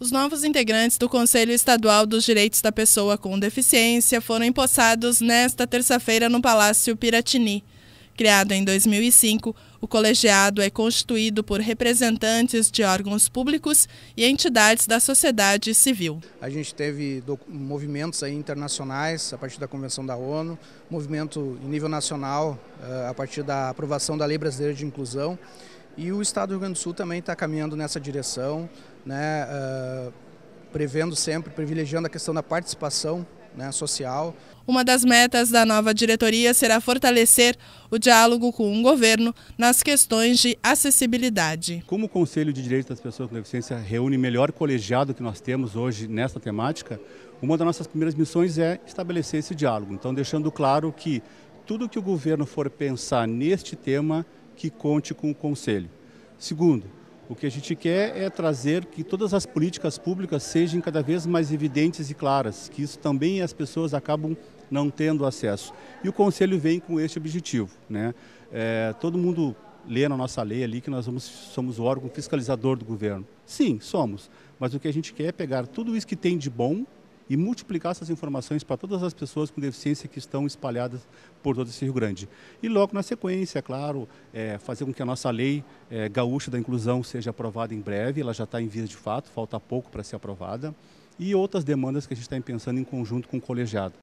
Os novos integrantes do Conselho Estadual dos Direitos da Pessoa com Deficiência foram empossados nesta terça-feira no Palácio Piratini. Criado em 2005, o colegiado é constituído por representantes de órgãos públicos e entidades da sociedade civil. A gente teve movimentos internacionais a partir da Convenção da ONU, movimento em nível nacional eh, a partir da aprovação da Lei Brasileira de Inclusão e o Estado do Rio Grande do Sul também está caminhando nessa direção, né, uh, prevendo sempre, privilegiando a questão da participação né, social. Uma das metas da nova diretoria será fortalecer o diálogo com o governo nas questões de acessibilidade. Como o Conselho de Direitos das Pessoas com Deficiência reúne o melhor colegiado que nós temos hoje nessa temática, uma das nossas primeiras missões é estabelecer esse diálogo. Então, deixando claro que tudo que o governo for pensar neste tema que conte com o Conselho. Segundo, o que a gente quer é trazer que todas as políticas públicas sejam cada vez mais evidentes e claras, que isso também as pessoas acabam não tendo acesso. E o Conselho vem com este objetivo. Né? É, todo mundo lê na nossa lei ali que nós vamos, somos o órgão fiscalizador do governo. Sim, somos. Mas o que a gente quer é pegar tudo isso que tem de bom e multiplicar essas informações para todas as pessoas com deficiência que estão espalhadas por todo esse Rio Grande. E logo na sequência, é claro, é, fazer com que a nossa lei é, gaúcha da inclusão seja aprovada em breve, ela já está em vias de fato, falta pouco para ser aprovada, e outras demandas que a gente está pensando em conjunto com o colegiado.